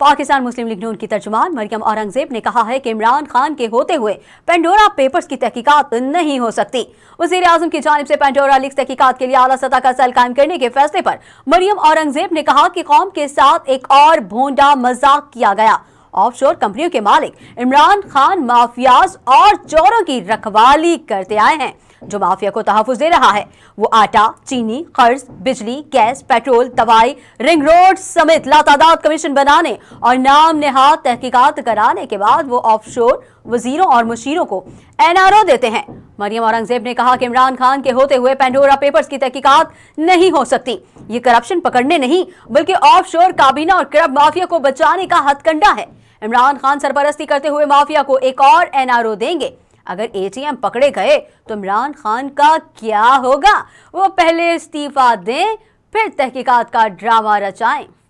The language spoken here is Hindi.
पाकिस्तान मुस्लिम लीग नून की तर्जुमान मरियम औरंगजेब ने कहा है कि इमरान खान के होते हुए पेंडोरा पेपर्स की तहकीकत नहीं हो सकती वजी आजम की जानब से पेंडोरा लीग तहकीकत के लिए अला सतह का सेल कायम करने के फैसले पर मरियम औरंगजेब ने कहा कि कौम के साथ एक और भोंडा मजाक किया गया ऑफशोर कंपनियों के मालिक इमरान खान माफियाज और चोरों की रखवाली करते आए हैं जो माफिया को तहफुज दे रहा है वो आटा चीनी कर्ज बिजली गैस पेट्रोल दवाई रिंग रोड समेत लातादात कमीशन बनाने और नाम नहाद तहकीकात कराने के बाद वो ऑफशोर वजीरों और मुशीरों को एनआरओ देते हैं मरियम औरंगजेब ने कहा कि इमरान खान के होते हुए पेंडोरा पेपर्स की तहकीकात नहीं हो सकती ये करप्शन पकड़ने नहीं बल्कि ऑफशोर काबीना और क्रब माफिया को बचाने का हथकंडा है इमरान खान सरपरस्ती करते हुए माफिया को एक और एनआरओ देंगे अगर एटीएम पकड़े गए तो इमरान खान का क्या होगा वो पहले इस्तीफा दें फिर तहकीकात का ड्रामा रचाएं